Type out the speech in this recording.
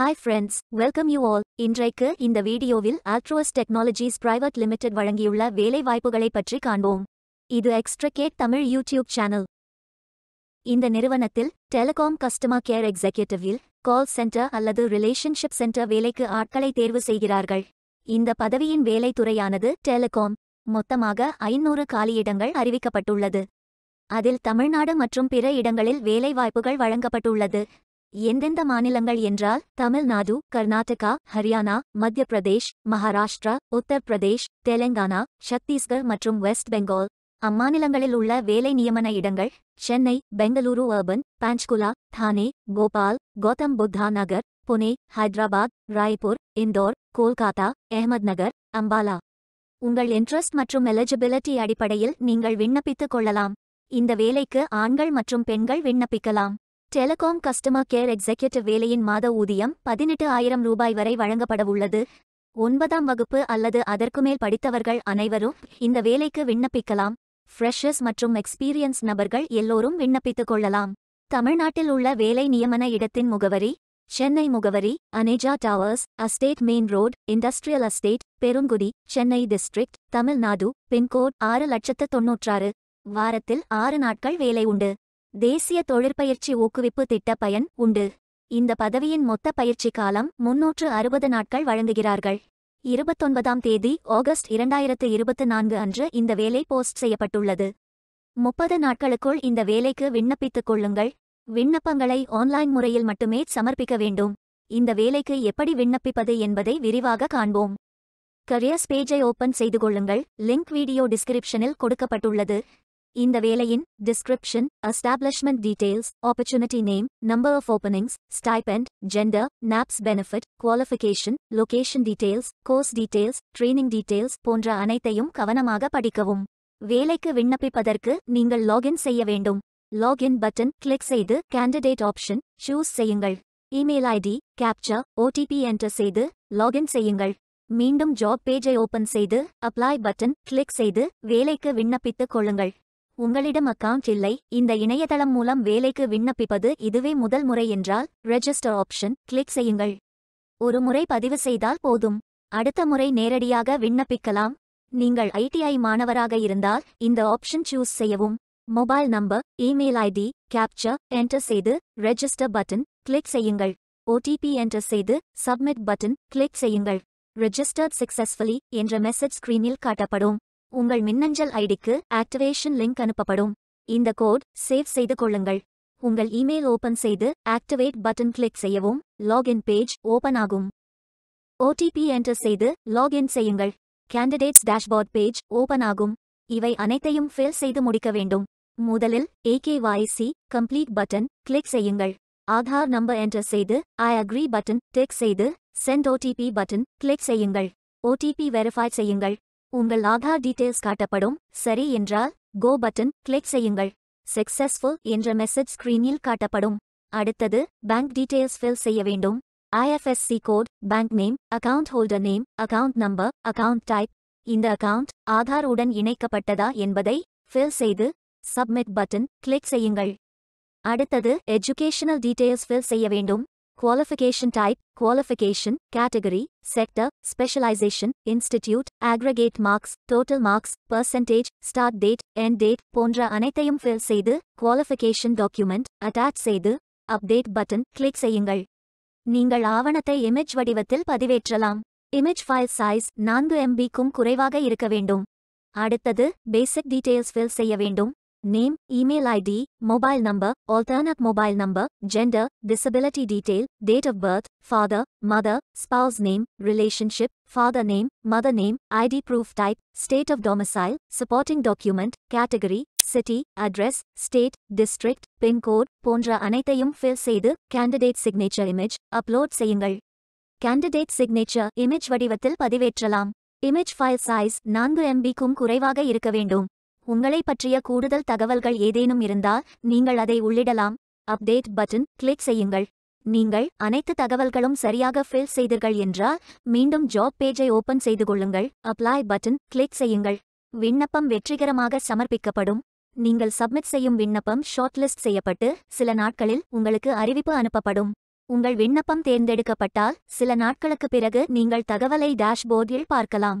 Hi friends welcome you all இன்றைக்கு இந்த வீடியோவில் ஆல்ட்ரோஸ் டெக்னாலஜிஸ் பிரைவேட் லிமிடெட் வழங்கியுள்ள வேலை வாய்ப்புகளை பற்றி காண்போம் இது எக்ஸ்ட்ரா எக்ஸ்ட்ரகேட் தமிழ் யூடியூப் சேனல் இந்த நிறுவனத்தில் டெலிகாம் கஸ்டமர் கேர் எக்ஸிக்யூட்டிவில் கால் சென்டர் அல்லது ரிலேஷன்ஷிப் சென்டர் வேலைக்கு ஆட்களை தேர்வு செய்கிறார்கள் இந்த பதவியின் வேலை துறையானது டெலிகாம் மொத்தமாக ஐநூறு காலியிடங்கள் அறிவிக்கப்பட்டுள்ளது அதில் தமிழ்நாடு மற்றும் பிற இடங்களில் வேலைவாய்ப்புகள் வழங்கப்பட்டுள்ளது எந்தெந்த மாநிலங்கள் என்றால் தமிழ்நாடு கர்நாடகா ஹரியானா மத்திய பிரதேஷ் மகாராஷ்டிரா உத்தரப்பிரதேஷ் தெலங்கானா சத்தீஸ்கர் மற்றும் வெஸ்ட் பெங்கால் அம்மாநிலங்களில் உள்ள வேலை நியமன இடங்கள் சென்னை பெங்களூரு அர்பன் பாஞ்ச்குலா தானே கோபால் கௌதம் புத்தா நகர் புனே ஹைதராபாத் ராய்பூர் இந்தோர் கோல்காத்தா நகர் அம்பாலா உங்கள் இன்ட்ரெஸ்ட் மற்றும் எலிஜிபிலிட்டி அடிப்படையில் நீங்கள் விண்ணப்பித்துக் கொள்ளலாம் இந்த வேலைக்கு ஆண்கள் மற்றும் பெண்கள் விண்ணப்பிக்கலாம் டெலகாம் கஸ்டமர் கேர் எக்ஸிக்யூட்டிவ் வேலையின் மாத ஊதியம் பதினெட்டு ஆயிரம் ரூபாய் வரை வழங்கப்படவுள்ளது ஒன்பதாம் வகுப்பு அல்லது அதற்கு மேல் படித்தவர்கள் அனைவரும் இந்த வேலைக்கு விண்ணப்பிக்கலாம் ஃப்ரெஷர்ஸ் மற்றும் எக்ஸ்பீரியன்ஸ் நபர்கள் எல்லோரும் விண்ணப்பித்துக் கொள்ளலாம் தமிழ்நாட்டில் உள்ள வேலை நியமன இடத்தின் முகவரி சென்னை முகவரி Aneja towers estate main road industrial estate Perungudi Chennai district Tamil Nadu pincode ஆறு லட்சத்து தொன்னூற்றாறு வாரத்தில் ஆறு நாட்கள் வேலை உண்டு தேசிய தொழிற்பயிற்சி ஊக்குவிப்பு திட்ட பயன் உண்டு இந்த பதவியின் மொத்த பயிற்சி காலம் முன்னூற்று அறுபது நாட்கள் வழங்குகிறார்கள் இருபத்தொன்பதாம் தேதி ஆகஸ்ட் இரண்டாயிரத்து இருபத்து நான்கு அன்று இந்த வேலை போஸ்ட் செய்யப்பட்டுள்ளது முப்பது நாட்களுக்குள் இந்த வேலைக்கு விண்ணப்பித்துக் கொள்ளுங்கள் விண்ணப்பங்களை ஆன்லைன் முறையில் மட்டுமே சமர்ப்பிக்க வேண்டும் இந்த வேலைக்கு எப்படி விண்ணப்பிப்பது என்பதை விரிவாக காண்போம் கரியர்ஸ் பேஜை ஓபன் செய்து கொள்ளுங்கள் லிங்க் வீடியோ டிஸ்கிரிப்ஷனில் கொடுக்கப்பட்டுள்ளது இந்த வேலையின் description establishment details opportunity name number of openings stipend gender NAPS benefit qualification location details course details training details போன்ற அனைத்தையும் கவனமாக படிக்கவும் வேலைக்கு விண்ணப்பிப்பதற்கு நீங்கள் லாகின் செய்ய வேண்டும் லாகின் பட்டன் கிளிக் செய்து கேண்டிடேட் ஆப்ஷன் சூஸ் செய்யுங்கள் email ID captcha OTP enter செய்து லாகின் செய்யுங்கள் மீண்டும் ஜாப் பேஜை ஓபன் செய்து அப்ளை பட்டன் கிளிக் செய்து வேலைக்கு விண்ணப்பித்துக் கொள்ளுங்கள் உங்களிடம் அக்கவுண்ட் இல்லை இந்த இணையதளம் மூலம் வேலைக்கு விண்ணப்பிப்பது இதுவே முதல் முறை என்றால் ரெஜிஸ்டர் ஆப்ஷன் கிளிக் செய்யுங்கள் ஒரு முறை பதிவு செய்தால் போதும் அடுத்த முறை நேரடியாக விண்ணப்பிக்கலாம் நீங்கள் ஐடிஐ மாணவராக இருந்தால் இந்த ஆப்ஷன் சூஸ் செய்யவும் mobile number email ID captcha enter செய்து ரெஜிஸ்டர் பட்டன் கிளிக் செய்யுங்கள் ஓடிபி என்டர் செய்து சப்மிட் பட்டன் கிளிக் செய்யுங்கள் ரெஜிஸ்டர்ட் சக்சஸ்ஃபுல்லி என்ற மெசேஜ் ஸ்கிரீனில் காட்டப்படும் உங்கள் மின்னஞ்சல் ஐடிக்கு ஆக்டிவேஷன் லிங்க் அனுப்பப்படும் இந்த கோட் சேவ் செய்து கொள்ளுங்கள் உங்கள் இமெயில் ஓபன் செய்து ஆக்டிவேட் பட்டன் கிளிக் செய்யவும் லாகின் பேஜ் ஓபன் ஆகும் ஓடிபி என்டர் செய்து லாகின் செய்யுங்கள் கேண்டிடேட்ஸ் டேஷ்போர்ட் பேஜ் ஓபன் ஆகும் இவை அனைத்தையும் ஃபில் செய்து முடிக்க வேண்டும் முதலில் சி கம்ப்ளீட் பட்டன் கிளிக் செய்யுங்கள் ஆதார் நம்பர் என்டர் செய்து ஐ அக்ரி பட்டன் டிக் செய்து சென்ட் ஓடிபி பட்டன் கிளிக் செய்யுங்கள் ஓடிபி வெரிஃபை செய்யுங்கள் உங்கள் ஆதார் டீடைல்ஸ் காட்டப்படும் சரி என்றால் கோ பட்டன் கிளிக் செய்யுங்கள் சக்சஸ்ஃபுல் என்ற மெசேஜ் ஸ்கிரீனில் காட்டப்படும் அடுத்தது பேங்க் டீடைல்ஸ் ஃபில் செய்ய வேண்டும் IFSC code bank name account holder name account number account type இந்த அக்கவுண்ட் ஆதார் உடன் இணைக்கப்பட்டதா என்பதை ஃபில் செய்து சப்மிட் பட்டன் கிளிக் செய்யுங்கள் அடுத்தது எஜுகேஷனல் டீடைல்ஸ் ஃபில் செய்ய வேண்டும் Qualification type, qualification, category, sector, specialization, institute, aggregate marks, total marks, percentage, start date, end date போன்ற அனைத்தையும் fill செய்து qualification document attach செய்து update button click செய்யுங்கள். நீங்கள் ஆவணத்தை image வடிவத்தில் பதிவேற்றலாம். image file size 4 MB க்கும் குறைவாக இருக்க வேண்டும். அடுத்தது basic details fill செய்ய வேண்டும். name, email ID, mobile number, alternate mobile number, gender, disability detail, date of birth, father, mother, spouse name, relationship, father name, mother name, ID proof type, state of domicile, supporting document, category, city address state district pincode போன்ற அனைத்தையும் fill செய்து candidate signature image upload செய்யுங்கள் candidate signature image வடிவத்தில் பதிவேற்றலாம் image file size நான்கு எம்பிக்கும் குறைவாக இருக்க வேண்டும் உங்களை பற்றிய கூடுதல் தகவல்கள் ஏதேனும் இருந்தால் நீங்கள் அதை உள்ளிடலாம் அப்டேட் பட்டன் கிளிக் செய்யுங்கள் நீங்கள் அனைத்து தகவல்களும் சரியாக ஃபில் செய்தீர்கள் என்றால் மீண்டும் ஜாப் பேஜை ஓபன் செய்து கொள்ளுங்கள் அப்ளை பட்டன் கிளிக் செய்யுங்கள் விண்ணப்பம் வெற்றிகரமாக சமர்ப்பிக்கப்படும் நீங்கள் சப்மிட் செய்யும் விண்ணப்பம் ஷார்ட்லிஸ்ட் செய்யப்பட்டு சில நாட்களில் உங்களுக்கு அறிவிப்பு அனுப்பப்படும் உங்கள் விண்ணப்பம் தேர்ந்தெடுக்கப்பட்டால் சில நாட்களுக்கு பிறகு நீங்கள் தகவலை டேஷ்போர்டில் பார்க்கலாம்